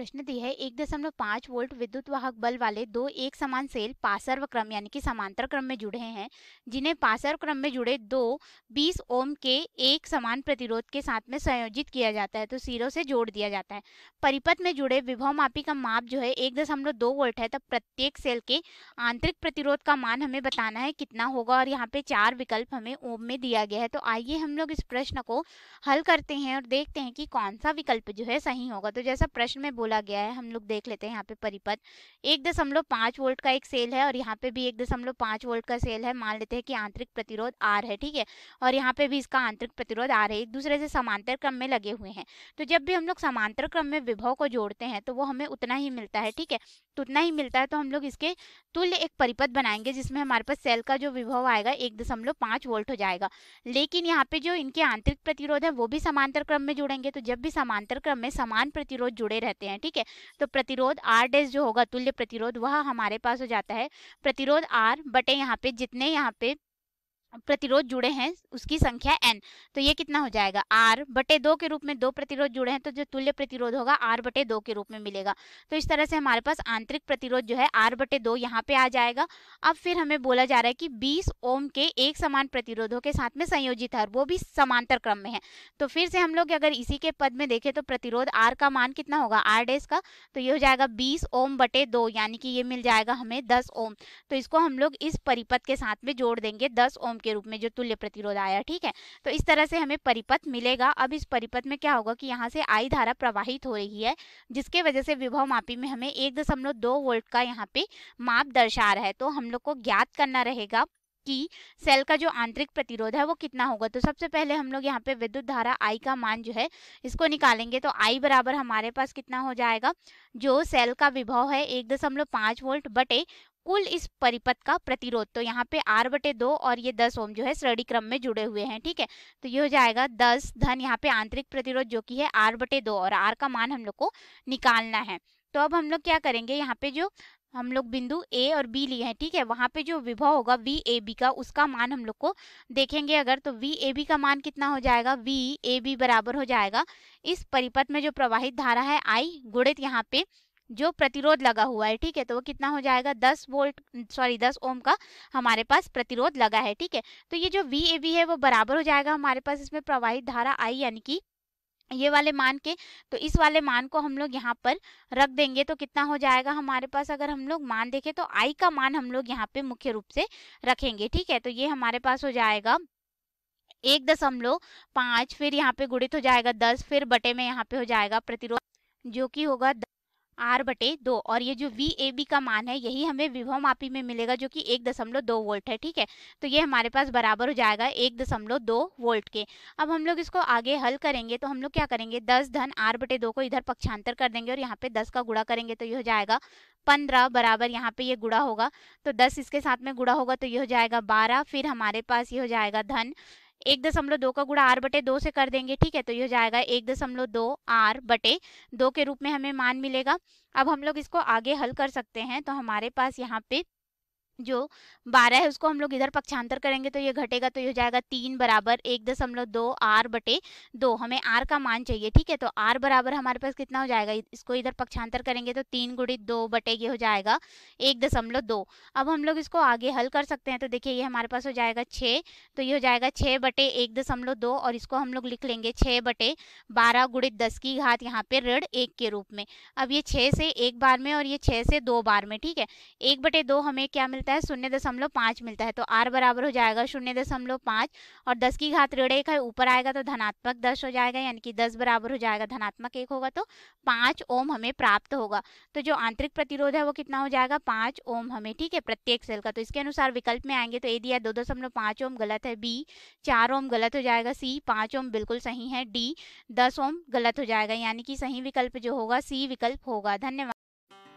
प्रश्न दी है एक दशमलव पांच वोल्ट विद्युत वाहक बल वाले दो एक समान सेल पासर्व क्रम यानी कि समांतर क्रम में जुड़े हैं जिन्हें पासर्व क्रम में जुड़े दो 20 ओम के एक समान प्रतिरोध के साथ में संयोजित किया जाता है तो सीरो से जोड़ दिया जाता है परिपथ में जुड़े विभव मापी का माप जो है एक दशमलव दो वोल्ट है तब प्रत्येक सेल के आंतरिक प्रतिरोध का मान हमें बताना है कितना होगा और यहाँ पे चार विकल्प हमें ओम में दिया गया है तो आइए हम लोग इस प्रश्न को हल करते हैं और देखते हैं कि कौन सा विकल्प जो है सही होगा तो जैसा प्रश्न में बोला बोला गया है हम लोग देख लेते हैं यहाँ पे परिपथ एक दशमलव पाँच वोल्ट का एक सेल है और यहाँ पे भी एक दशमलव पाँच वोल्ट का सेल है मान लेते हैं कि आंतरिक प्रतिरोध आर है ठीक है और यहाँ पे भी इसका आंतरिक प्रतिरोध आर है एक दूसरे से समांतर क्रम में लगे हुए हैं तो जब भी हम लोग समांतर क्रम में विभव को जोड़ते हैं तो वो हमें उतना ही मिलता है ठीक है तो उतना ही मिलता है तो हम लोग इसके तुल्य एक परिपथ बनाएंगे जिसमें हमारे पास सेल का जो विभव आएगा एक दशमलव पांच वोल्ट हो जाएगा लेकिन यहाँ पे जो इनके आंतरिक प्रतिरोध है वो भी समांतर क्रम में जुड़ेंगे तो जब भी समांतर क्रम में समान प्रतिरोध जुड़े रहते हैं हैं ठीक है तो प्रतिरोध आर डेस जो होगा तुल्य प्रतिरोध वह हमारे पास हो जाता है प्रतिरोध आर बटे यहाँ पे जितने यहाँ पे प्रतिरोध जुड़े हैं उसकी संख्या एन तो ये कितना हो जाएगा आर बटे दो के रूप में दो प्रतिरोध जुड़े हैं तो जो तुल्य प्रतिरोध होगा आर बटे दो के रूप में मिलेगा तो इस तरह से हमारे पास आंतरिक प्रतिरोध जो है आर बटे दो यहाँ पे आ जाएगा अब फिर हमें बोला जा रहा है कि बीस ओम के एक समान प्रतिरोधों के साथ में संयोजित है वो भी समांतर क्रम में है तो फिर से हम लोग अगर इसी के पद में देखें तो प्रतिरोध आर का मान कितना होगा आर डेस का तो ये हो जाएगा बीस ओम बटे दो यानी कि ये मिल जाएगा हमें दस ओम तो इसको हम लोग इस परिपथ के साथ में जोड़ देंगे दस ओम के रूप में जो तुल्य प्रतिरोध आया ठीक है तो इस तरह से हमें परिपथ मिलेगा अब इस परिपथ में क्या होगा कि यहाँ से आई धारा प्रवाहित हो रही है जिसके वजह से विभव मापी में हमें एक दशमलव दो वोल्ट का यहाँ पे माप दर्शा रहा है तो हम लोग को ज्ञात करना रहेगा कि सेल का जो आंतरिक प्रतिरोध है वो कितना होगा तो सबसे पहले हम लोग यहाँ पे विद्युत धारा आई का मान जो है इसको निकालेंगे तो आई बराबर हमारे पास कितना हो जाएगा जो सेल का विभव है एक दशमलव पाँच वोल्ट बटे कुल इस परिपथ का प्रतिरोध तो यहाँ पे आर बटे दो और ये दस ओम जो है श्रेणी क्रम में जुड़े हुए हैं ठीक है तो ये हो जाएगा दस धन यहाँ पे आंतरिक प्रतिरोध जो कि है आर बटे दो और आर का मान हम लोग को निकालना है तो अब हम लोग क्या करेंगे यहाँ पे जो हम लोग बिंदु ए और बी लिए हैं ठीक है वहाँ पे जो विभव होगा वी ए बी का उसका मान हम लोग को देखेंगे अगर तो वी ए बी का मान कितना हो जाएगा वी ए बी बराबर हो जाएगा इस परिपथ में जो प्रवाहित धारा है आई गुणित यहाँ पे जो प्रतिरोध लगा हुआ है ठीक है तो वो कितना हो जाएगा दस वोल्ट सॉरी दस ओम का हमारे पास प्रतिरोध लगा है ठीक है तो ये जो वी ए वी है वो बराबर हो जाएगा हमारे पास इसमें प्रवाहित धारा आई यानी कि ये वाले मान के तो इस वाले मान को हम लोग यहाँ पर रख देंगे तो कितना हो जाएगा हमारे पास अगर हम लोग मान देखें तो आई का मान हम लोग यहाँ पे मुख्य रूप से रखेंगे ठीक है तो ये हमारे पास हो जाएगा एक दशमलव पाँच फिर यहाँ पे गुणित हो जाएगा दस फिर बटे में यहाँ पे हो जाएगा प्रतिरोध जो कि होगा आर बटे दो और ये जो वी ए बी का मान है यही हमें विभव मापी में मिलेगा जो कि एक दशमलव दो वोल्ट है ठीक है तो ये हमारे पास बराबर हो जाएगा एक दशमलव दो वोल्ट के अब हम लोग इसको आगे हल करेंगे तो हम लोग क्या करेंगे दस धन आर बटे दो को इधर पक्षांतर कर देंगे और यहाँ पे दस का गुड़ा करेंगे तो ये हो जाएगा पंद्रह बराबर यहाँ पे ये गुड़ा होगा तो दस इसके साथ में गुड़ा होगा तो ये हो जाएगा बारह फिर हमारे पास ये हो जाएगा धन एक दशमलव दो का गुड़ा आर बटे दो से कर देंगे ठीक है तो ये हो जाएगा एक दशमलव दो आर बटे दो के रूप में हमें मान मिलेगा अब हम लोग इसको आगे हल कर सकते हैं तो हमारे पास यहाँ पे जो बारह है उसको हम लोग इधर पक्षांतर करेंगे तो ये घटेगा तो ये हो जाएगा तीन बराबर एक दशमलव दो आर बटे दो हमें आर का मान चाहिए ठीक है तो आर बराबर हमारे पास कितना हो जाएगा इसको इधर पक्षांतर करेंगे तो तीन गुड़ी दो बटे ये हो जाएगा एक दशमलव दो अब हम लोग इसको आगे हल कर सकते हैं तो देखिए ये हमारे पास हो जाएगा छः तो ये हो जाएगा छः बटे एक दशमलव दो और इसको हम लोग लिख लेंगे छः बटे बारह गुड़ित दस की घात यहाँ पे ऋण एक के रूप में अब ये छः से एक बार में और ये छः से दो बार में ठीक है एक बटे दो हमें क्या मिलता है मिलता है शून्य दशमलव पाँच मिलता है तो आर बराबर हो जाएगा शून्य दशमलव पाँच और दस की घात ऋण एक है ऊपर आएगा तो धनात्मक दस हो जाएगा यानी कि दस बराबर हो जाएगा धनात्मक एक होगा तो पाँच ओम हमें प्राप्त होगा तो जो आंतरिक प्रतिरोध है वो कितना हो जाएगा पाँच ओम हमें ठीक है प्रत्येक सेल का तो इसके अनुसार विकल्प में आएंगे तो ए दिया दो दशमलव पाँच ओम गलत है बी चार ओम गलत हो जाएगा सी पाँच ओम बिल्कुल सही है डी दस ओम गलत हो जाएगा यानी कि सही विकल्प जो होगा सी विकल्प होगा धन्यवाद